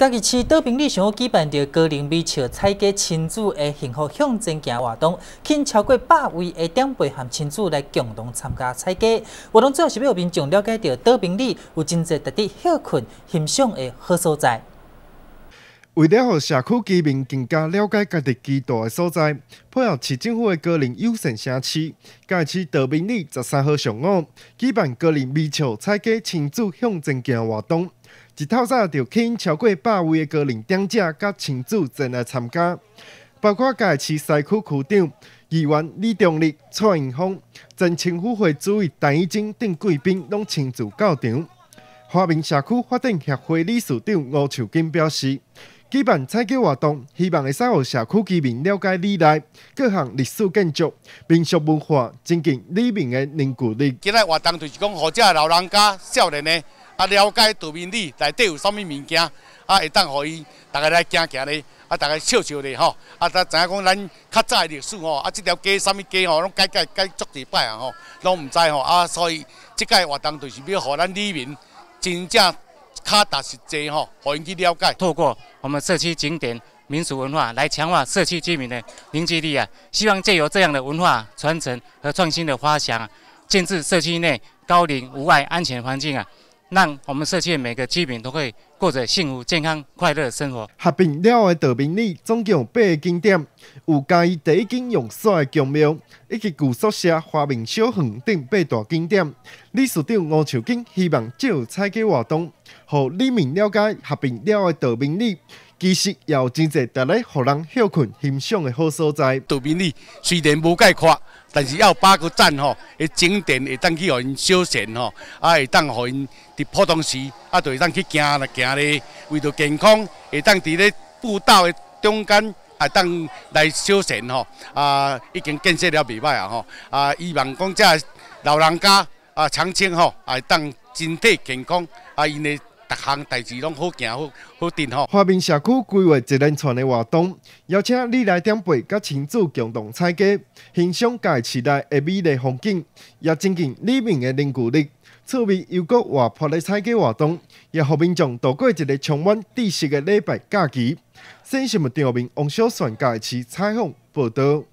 今日市岛平里想要举办着高龄、微笑、菜粿、亲子的幸福象征行活动，近超过百位的长辈和亲子来共同参加菜粿活动。最后是要让民众了解到岛平里有真侪值得休困、欣赏的好所在。为了让社区居民更加了解家己居住的所在，配合市政府的“高龄友善城市”，该市道明里十三号上午举办“高龄微笑采集”亲子向前行活动。一透早就吸引超过百位的格林长者和亲子前来参加，包括该市西区区长、议员李忠立、蔡英芳、镇青户会主席陈义进等贵宾，拢亲自到场。华明社区发展协会理事长吴秋根表示。举办采街活动，希望会使学社区居民了解历内各项历史建筑，民俗文化、增进里民的凝聚力。今仔活动就是讲，互遮老人家、少年的啊了解对面里内底有啥物物件，啊会当互伊大家来行行咧，啊大家笑笑咧吼，啊才知影讲咱较早的历史吼，啊这条街啥物街吼，拢改改改，足侪摆啊吼，拢毋知吼，啊所以即届活动就是要互咱里民真正。卡达实际吼，互人去了解。透过我们社区景点、民俗文化来强化社区居民的凝聚力啊！希望借由这样的文化传承和创新的发啊，建设社区内高龄无碍安全环境啊！让我们社区每个居民都会过着幸福、健康、快乐的生活。合并了的道明里总共八个景点，有家己第一景用的江庙，以及旧宿舍、花明小巷等八大景点。李市长吴秋景希望借由采购活动，让你们了解合并了的道明里。其实也有真侪伫咧，互人休困、欣赏的好所在。杜面利虽然无介阔，但是要八个站吼，会景电，会当去互因休闲吼，啊，会当互因伫普通时啊，就会当去行来行咧。为着健康，会当伫咧步道的中间，啊，当来休闲吼。啊，已经建设了袂歹啊吼。啊，希望讲遮老人家啊，长青吼，啊，当身体健康，啊，因的。逐项代志拢好好好行定华明社区规划一连串的活动，邀请你来点拨，甲亲子共同参加，欣赏该时代的美丽风景，也增进里们的凝聚力。趣味又个活泼的参加活动，也方民众度过一个充满知识的礼拜假期。新闻台面王小旋盖持采访报道。